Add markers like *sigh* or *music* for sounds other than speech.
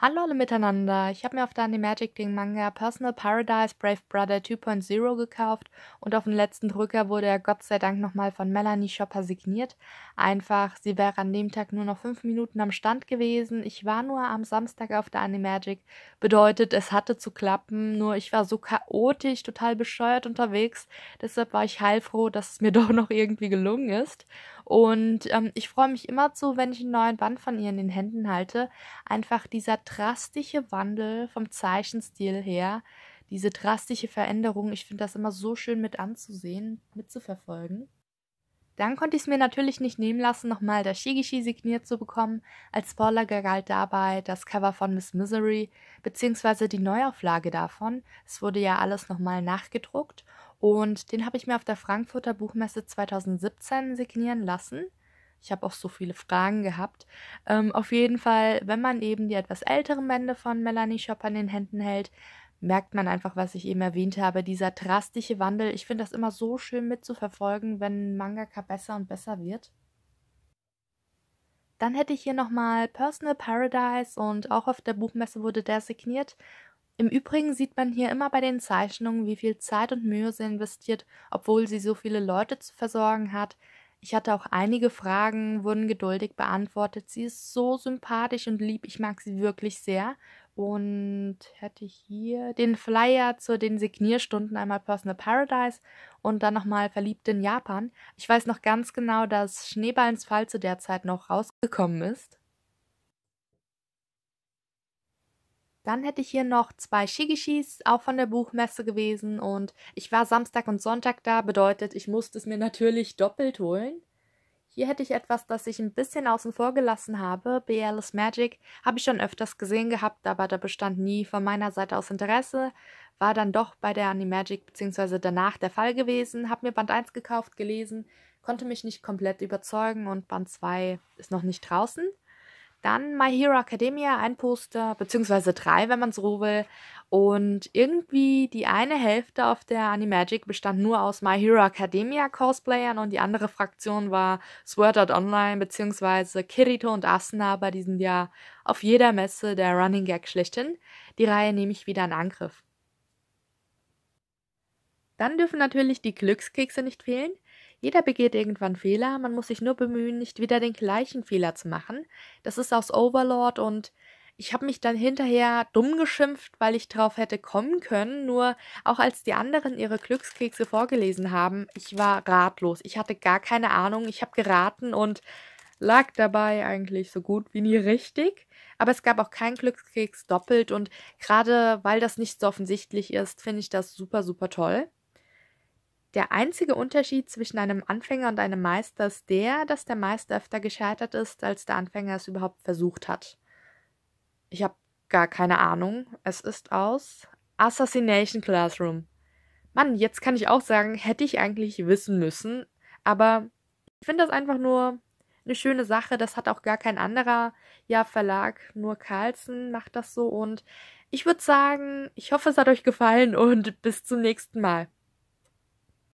Hallo alle miteinander. Ich habe mir auf der Animagic den Manga Personal Paradise Brave Brother 2.0 gekauft und auf den letzten Drücker wurde er Gott sei Dank nochmal von Melanie Schopper signiert. Einfach, sie wäre an dem Tag nur noch fünf Minuten am Stand gewesen. Ich war nur am Samstag auf der Animagic. Bedeutet, es hatte zu klappen, nur ich war so chaotisch, total bescheuert unterwegs. Deshalb war ich heilfroh, dass es mir *laughs* doch noch irgendwie gelungen ist. Und ähm, ich freue mich immerzu, wenn ich einen neuen Band von ihr in den Händen halte. Einfach dieser drastische Wandel vom Zeichenstil her, diese drastische Veränderung, ich finde das immer so schön mit anzusehen, mitzuverfolgen. Dann konnte ich es mir natürlich nicht nehmen lassen, nochmal das Shigishi signiert zu bekommen. Als Vorlage galt dabei das Cover von Miss Misery, beziehungsweise die Neuauflage davon. Es wurde ja alles nochmal nachgedruckt und den habe ich mir auf der Frankfurter Buchmesse 2017 signieren lassen. Ich habe auch so viele Fragen gehabt. Ähm, auf jeden Fall, wenn man eben die etwas älteren Bände von Melanie Schopp an den Händen hält, merkt man einfach, was ich eben erwähnt habe, dieser drastische Wandel. Ich finde das immer so schön mitzuverfolgen, wenn Mangaka besser und besser wird. Dann hätte ich hier nochmal Personal Paradise und auch auf der Buchmesse wurde der signiert. Im Übrigen sieht man hier immer bei den Zeichnungen, wie viel Zeit und Mühe sie investiert, obwohl sie so viele Leute zu versorgen hat. Ich hatte auch einige Fragen, wurden geduldig beantwortet. Sie ist so sympathisch und lieb, ich mag sie wirklich sehr. Und hätte hier den Flyer zu den Signierstunden einmal Personal Paradise und dann nochmal Verliebt in Japan. Ich weiß noch ganz genau, dass Schneeballens Fall zu der Zeit noch rausgekommen ist. Dann hätte ich hier noch zwei Shigishis, auch von der Buchmesse gewesen. Und ich war Samstag und Sonntag da, bedeutet, ich musste es mir natürlich doppelt holen. Hier hätte ich etwas, das ich ein bisschen außen vor gelassen habe. BLS Magic habe ich schon öfters gesehen gehabt, aber da bestand nie von meiner Seite aus Interesse. War dann doch bei der Animagic bzw. danach der Fall gewesen. Habe mir Band 1 gekauft, gelesen, konnte mich nicht komplett überzeugen und Band 2 ist noch nicht draußen. Dann My Hero Academia, ein Poster, beziehungsweise drei, wenn man so will. Und irgendwie die eine Hälfte auf der Animagic bestand nur aus My Hero Academia Cosplayern und die andere Fraktion war Sword Art Online beziehungsweise Kirito und Asuna bei diesem Jahr auf jeder Messe der Running Gag schlechthin. Die Reihe nehme ich wieder in Angriff. Dann dürfen natürlich die Glückskekse nicht fehlen. Jeder begeht irgendwann Fehler, man muss sich nur bemühen, nicht wieder den gleichen Fehler zu machen. Das ist aus Overlord und ich habe mich dann hinterher dumm geschimpft, weil ich drauf hätte kommen können, nur auch als die anderen ihre Glückskekse vorgelesen haben, ich war ratlos. Ich hatte gar keine Ahnung, ich habe geraten und lag dabei eigentlich so gut wie nie richtig. Aber es gab auch keinen Glückskeks doppelt und gerade weil das nicht so offensichtlich ist, finde ich das super, super toll. Der einzige Unterschied zwischen einem Anfänger und einem Meister ist der, dass der Meister öfter gescheitert ist, als der Anfänger es überhaupt versucht hat. Ich habe gar keine Ahnung. Es ist aus Assassination Classroom. Mann, jetzt kann ich auch sagen, hätte ich eigentlich wissen müssen, aber ich finde das einfach nur eine schöne Sache. Das hat auch gar kein anderer ja, Verlag, nur Carlsen macht das so. Und ich würde sagen, ich hoffe, es hat euch gefallen und bis zum nächsten Mal.